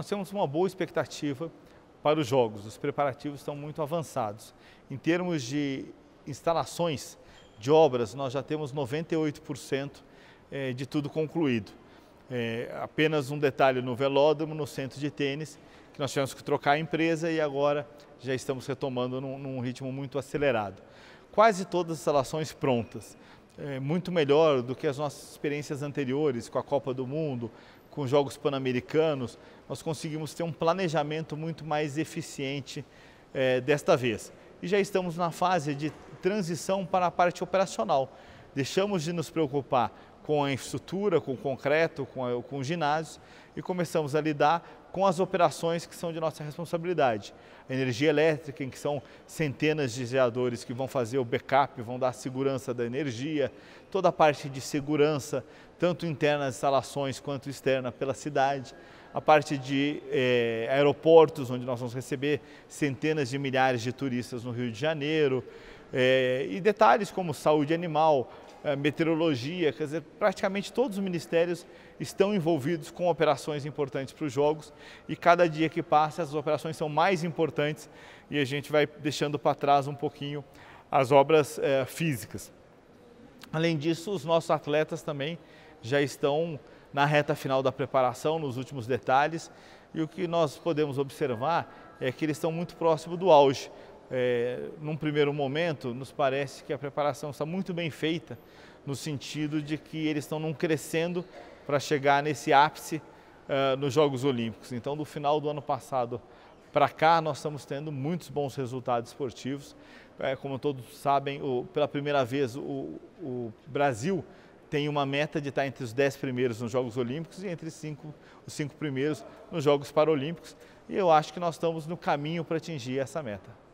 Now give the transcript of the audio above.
nós temos uma boa expectativa para os jogos. Os preparativos estão muito avançados. Em termos de instalações de obras, nós já temos 98% eh, de tudo concluído. É, apenas um detalhe no velódromo, no centro de tênis, que nós tivemos que trocar a empresa e agora já estamos retomando num, num ritmo muito acelerado. Quase todas as instalações prontas, é, muito melhor do que as nossas experiências anteriores com a Copa do Mundo, com os Jogos Pan-Americanos, nós conseguimos ter um planejamento muito mais eficiente é, desta vez. E já estamos na fase de transição para a parte operacional. Deixamos de nos preocupar com a infraestrutura, com o concreto, com, a, com os ginásios e começamos a lidar com as operações que são de nossa responsabilidade. A energia elétrica, em que são centenas de geradores que vão fazer o backup, vão dar a segurança da energia, toda a parte de segurança, tanto interna nas instalações quanto externa pela cidade. A parte de eh, aeroportos, onde nós vamos receber centenas de milhares de turistas no Rio de Janeiro. É, e detalhes como saúde animal, é, meteorologia, quer dizer, praticamente todos os ministérios estão envolvidos com operações importantes para os jogos e cada dia que passa as operações são mais importantes e a gente vai deixando para trás um pouquinho as obras é, físicas. Além disso, os nossos atletas também já estão na reta final da preparação, nos últimos detalhes, e o que nós podemos observar é que eles estão muito próximo do auge é, num primeiro momento, nos parece que a preparação está muito bem feita, no sentido de que eles estão num crescendo para chegar nesse ápice uh, nos Jogos Olímpicos. Então, do final do ano passado para cá, nós estamos tendo muitos bons resultados esportivos. É, como todos sabem, o, pela primeira vez, o, o, Brasil tem uma meta de estar entre os 10 primeiros nos Jogos Olímpicos e entre cinco, os cinco primeiros nos Jogos Paralímpicos. E eu acho que nós estamos no caminho para atingir essa meta.